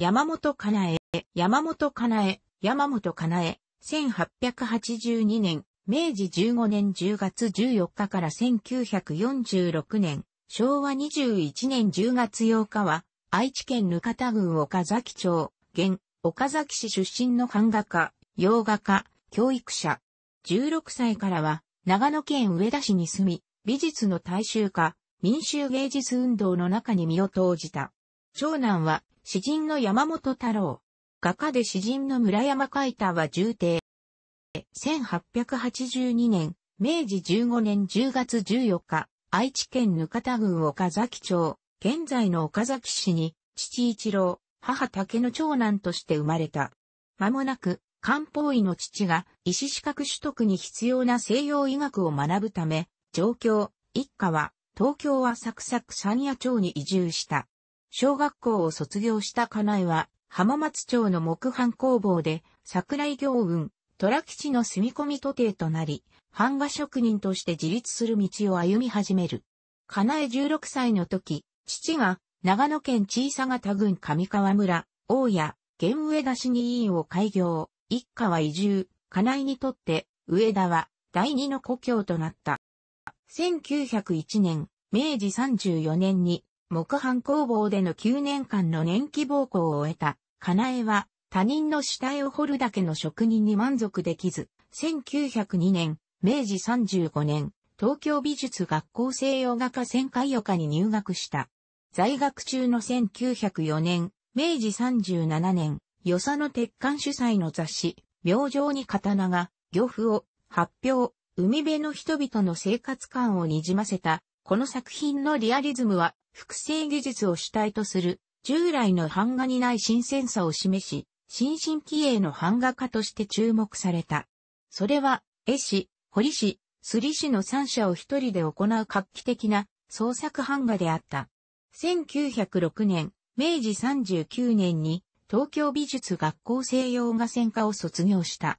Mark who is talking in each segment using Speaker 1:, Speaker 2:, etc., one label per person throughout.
Speaker 1: 山本かなえ、山本かなえ、山本かなえ、1882年、明治15年10月14日から1946年、昭和21年10月8日は、愛知県ぬかた郡岡崎町、現、岡崎市出身の版画家、洋画家、教育者。16歳からは、長野県上田市に住み、美術の大衆化、民衆芸術運動の中に身を投じた。長男は、詩人の山本太郎。画家で詩人の村山海太は重帝。1882年、明治15年10月14日、愛知県ぬかた郡岡崎町、現在の岡崎市に、父一郎、母竹の長男として生まれた。間もなく、漢方医の父が医師資格取得に必要な西洋医学を学ぶため、上京、一家は東京浅草区三谷町に移住した。小学校を卒業した金井は、浜松町の木版工房で、桜井行運、虎吉の住み込み徒弟となり、版画職人として自立する道を歩み始める。金井16歳の時、父が、長野県小佐方郡上川村、大谷、現上田市議員を開業、一家は移住、金井にとって、上田は、第二の故郷となった。1901年、明治34年に、木版工房での9年間の年季奉公を終えた、かなえは、他人の死体を掘るだけの職人に満足できず、1902年、明治35年、東京美術学校西洋画科専科予科に入学した。在学中の1904年、明治37年、与佐野鉄管主催の雑誌、病状に刀が、漁夫を発表、海辺の人々の生活感をにじませた、この作品のリアリズムは複製技術を主体とする、従来の版画にない新鮮さを示し、新進気鋭の版画家として注目された。それは、絵師、彫師、すり師の三者を一人で行う画期的な創作版画であった。1906年、明治39年に東京美術学校西洋画専科を卒業した。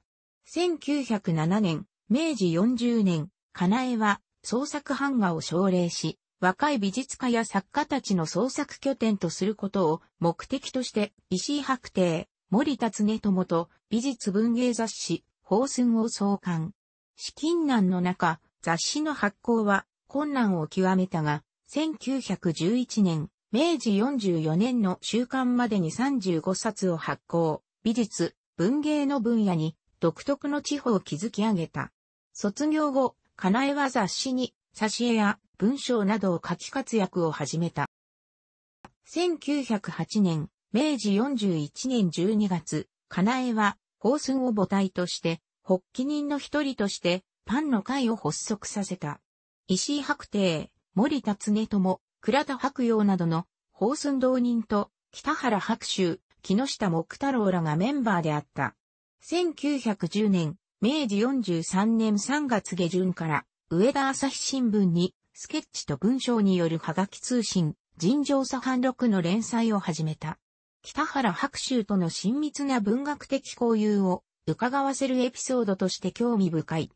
Speaker 1: 1907年、明治40年、かなえは創作版画を奨励し、若い美術家や作家たちの創作拠点とすることを目的として石井白帝、森田恒友と美術文芸雑誌、宝寸を創刊。資金難の中、雑誌の発行は困難を極めたが、1911年、明治44年の週刊までに35冊を発行、美術、文芸の分野に独特の地方を築き上げた。卒業後、金江は雑誌に挿絵や文章などを書き活躍を始めた。1908年、明治41年12月、かなえは、法寸を母体として、発起人の一人として、パンの会を発足させた。石井白帝、森田恒友、倉田白陽などの、法寸同人と、北原白秋、木下木太郎らがメンバーであった。1910年、明治43年3月下旬から、上田朝日新聞に、スケッチと文章によるハガキ通信、尋常茶飯録の連載を始めた。北原白秋との親密な文学的交友を伺わせるエピソードとして興味深い。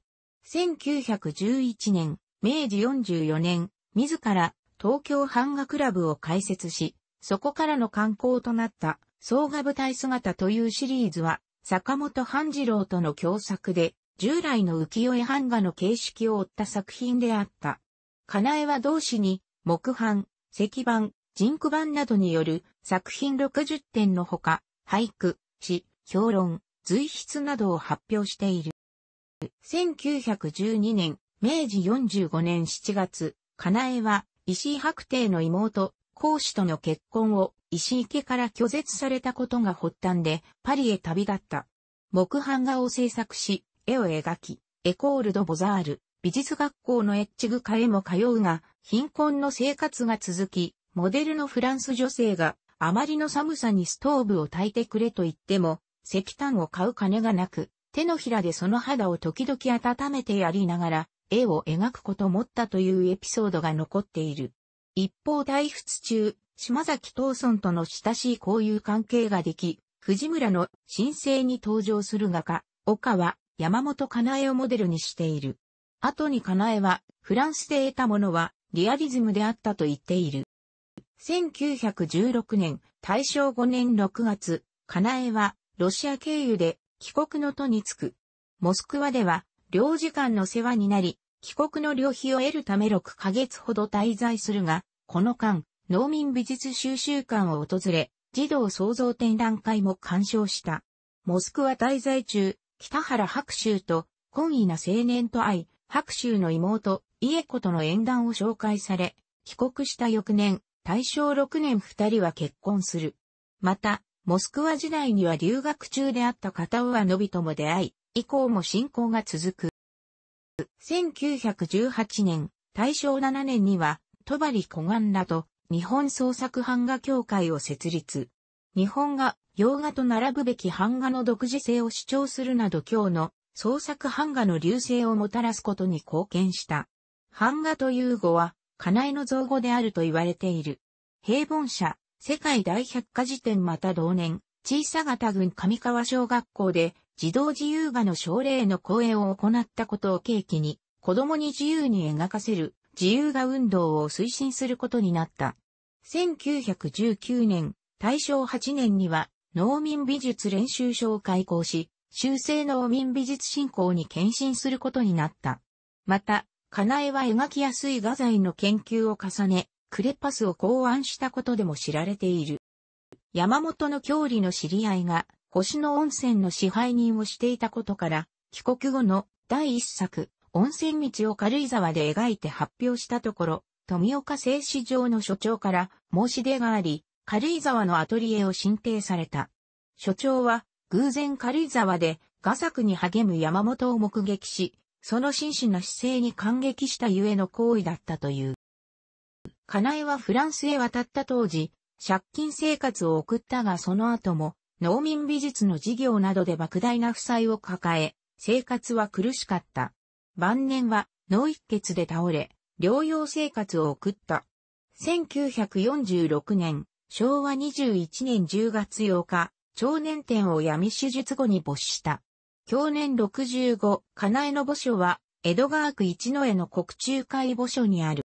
Speaker 1: 1911年、明治44年、自ら東京版画クラブを開設し、そこからの観光となった総画舞台姿というシリーズは、坂本半次郎との共作で、従来の浮世絵版画の形式を追った作品であった。なえは同志に、木版、石版、人句版などによる作品60点のほか、俳句、詩、評論、随筆などを発表している。1912年、明治45年7月、なえは石井白帝の妹、孔子との結婚を石井家から拒絶されたことが発端でパリへ旅立った。木版画を制作し、絵を描き、エコールド・ボザール、美術学校のエッチグカへも通うが、貧困の生活が続き、モデルのフランス女性が、あまりの寒さにストーブを焚いてくれと言っても、石炭を買う金がなく、手のひらでその肌を時々温めてやりながら、絵を描くこともったというエピソードが残っている。一方大仏中、島崎藤村との親しい交友関係ができ、藤村の新請に登場する画家、岡は、山本かなえをモデルにしている。後にかなえは、フランスで得たものは、リアリズムであったと言っている。1916年、大正5年6月、かなえは、ロシア経由で、帰国の途に着く。モスクワでは、領事館の世話になり、帰国の旅費を得るため6ヶ月ほど滞在するが、この間、農民美術収集館を訪れ、児童創造展覧会も鑑賞した。モスクワ滞在中、北原白秋と、懇意な青年と会い、白秋の妹、家子との縁談を紹介され、帰国した翌年、大正6年二人は結婚する。また、モスクワ時代には留学中であった片上のびとも出会い、以降も信仰が続く。1918年、大正7年には、戸張小岩らと日本創作版画協会を設立。日本画、洋画と並ぶべき版画の独自性を主張するなど今日の創作版画の流星をもたらすことに貢献した。版画という語は、家内の造語であると言われている。平凡社、世界大百科事典また同年、小さ型郡上川小学校で、児童自由画の奨励の講演を行ったことを契機に、子供に自由に描かせる、自由画運動を推進することになった。1919年、大正8年には農民美術練習所を開校し、修正農民美術振興に献身することになった。また、カナエは描きやすい画材の研究を重ね、クレパスを考案したことでも知られている。山本の郷里の知り合いが、星野温泉の支配人をしていたことから、帰国後の第一作、温泉道を軽井沢で描いて発表したところ、富岡製糸場の所長から申し出があり、軽井沢のアトリエを申請された。所長は、偶然軽井沢で、画策に励む山本を目撃し、その真摯な姿勢に感激したゆえの行為だったという。カナエはフランスへ渡った当時、借金生活を送ったがその後も、農民美術の事業などで莫大な負債を抱え、生活は苦しかった。晩年は脳一血で倒れ、療養生活を送った。1946年、昭和21年10月8日、長年店を闇手術後に没した。去年65、金江の墓所は、江戸川区一之江の国中会墓所にある。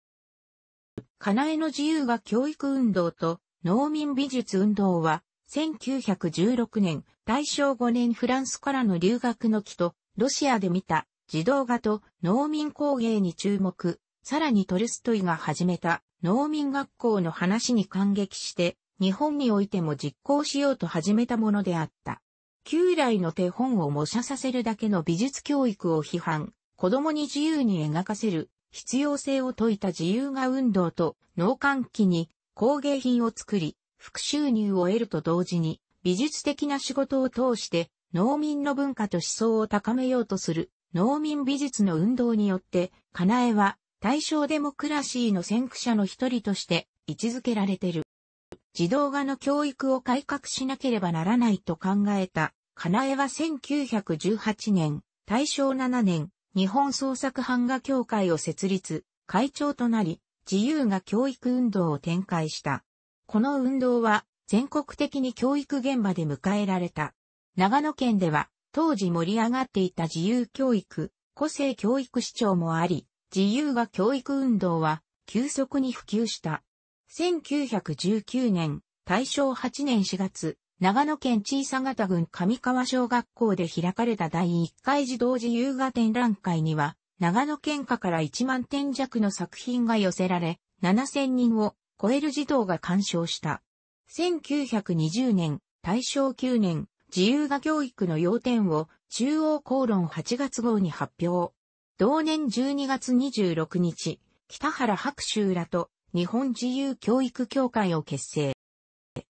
Speaker 1: 金江の自由が教育運動と農民美術運動は、1916年、大正5年フランスからの留学の木と、ロシアで見た、児童画と農民工芸に注目、さらにトルストイが始めた、農民学校の話に感激して、日本においても実行しようと始めたものであった。旧来の手本を模写させるだけの美術教育を批判、子供に自由に描かせる必要性を説いた自由が運動と農閑期に工芸品を作り、副収入を得ると同時に美術的な仕事を通して農民の文化と思想を高めようとする農民美術の運動によって、カナエは大正デモクラシーの先駆者の一人として位置づけられてる。児童画の教育を改革しなければならないと考えた、かなえは1918年、大正7年、日本創作版画協会を設立、会長となり、自由が教育運動を展開した。この運動は、全国的に教育現場で迎えられた。長野県では、当時盛り上がっていた自由教育、個性教育市長もあり、自由が教育運動は急速に普及した。1919年、大正8年4月、長野県小佐方郡上川小学校で開かれた第1回児童自由画展覧会には、長野県下から1万点弱の作品が寄せられ、7000人を超える児童が鑑賞した。1920年、大正9年、自由画教育の要点を中央公論8月号に発表。同年12月26日、北原白秋らと日本自由教育協会を結成。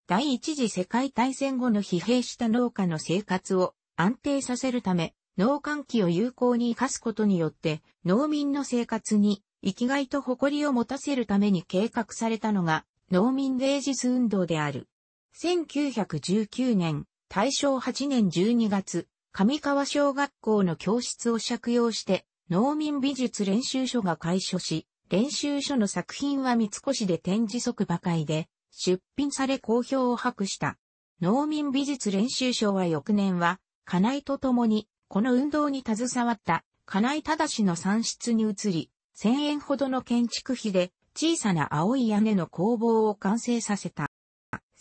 Speaker 1: 第一次世界大戦後の疲弊した農家の生活を安定させるため、農閑期を有効に活かすことによって、農民の生活に生きがいと誇りを持たせるために計画されたのが、農民芸術運動である。1919年、大正8年12月、上川小学校の教室を借用して、農民美術練習所が開所し、練習所の作品は三越で展示即馬りで出品され好評を博した。農民美術練習所は翌年は、金井と共に、この運動に携わった金井忠の産室に移り、1000円ほどの建築費で小さな青い屋根の工房を完成させた。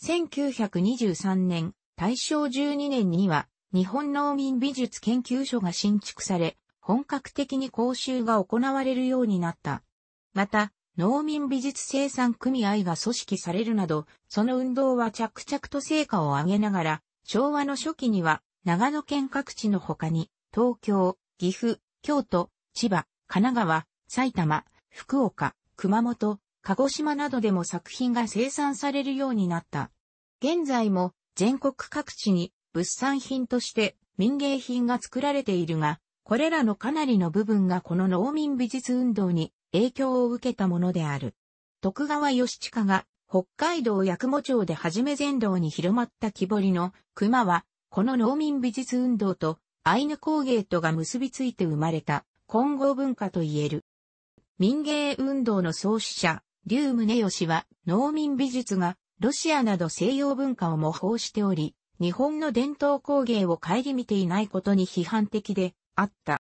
Speaker 1: 1923年、大正12年には、日本農民美術研究所が新築され、本格的に講習が行われるようになった。また、農民美術生産組合が組織されるなど、その運動は着々と成果を上げながら、昭和の初期には、長野県各地の他に、東京、岐阜、京都、千葉、神奈川、埼玉、福岡、熊本、鹿児島などでも作品が生産されるようになった。現在も全国各地に物産品として民芸品が作られているが、これらのかなりの部分がこの農民美術運動に影響を受けたものである。徳川義親が北海道八雲町で初め全道に広まった木彫りの熊は、この農民美術運動とアイヌ工芸とが結びついて生まれた混合文化と言える。民芸運動の創始者、竜宗義は農民美術がロシアなど西洋文化を模倣しており、日本の伝統工芸を顧みていないことに批判的で、あった。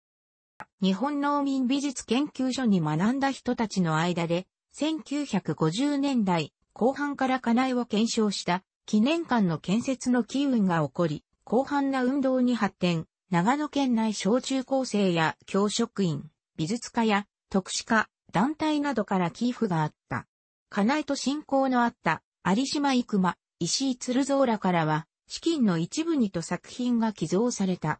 Speaker 1: 日本農民美術研究所に学んだ人たちの間で、1950年代後半から家内を検証した記念館の建設の機運が起こり、広範な運動に発展、長野県内小中高生や教職員、美術家や特殊家、団体などから寄付があった。家内と親交のあった有島生馬、石井鶴蔵らからは、資金の一部にと作品が寄贈された。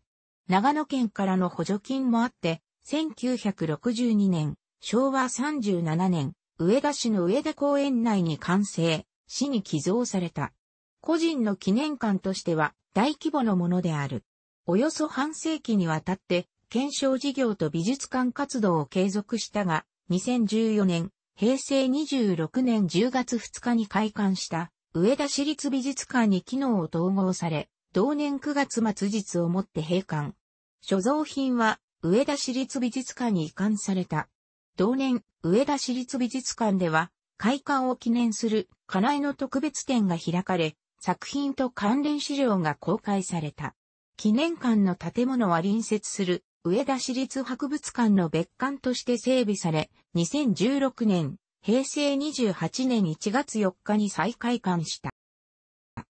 Speaker 1: 長野県からの補助金もあって、1962年、昭和37年、上田市の上田公園内に完成、市に寄贈された。個人の記念館としては大規模のものである。およそ半世紀にわたって、検証事業と美術館活動を継続したが、2014年、平成26年10月2日に開館した上田市立美術館に機能を統合され、同年9月末日をもって閉館。所蔵品は、上田市立美術館に移管された。同年、上田市立美術館では、開館を記念する、金内の特別展が開かれ、作品と関連資料が公開された。記念館の建物は隣接する、上田市立博物館の別館として整備され、2016年、平成28年1月4日に再開館した。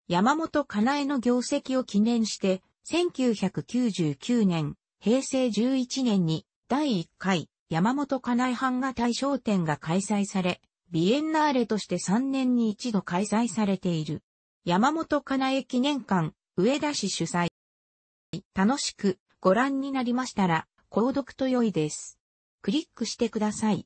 Speaker 1: 山本金なの業績を記念して、1999年、平成11年に第1回山本金井版画大賞展が開催され、ビエンナーレとして3年に一度開催されている。山本金井記念館、上田市主催。楽しくご覧になりましたら、購読と良いです。クリックしてください。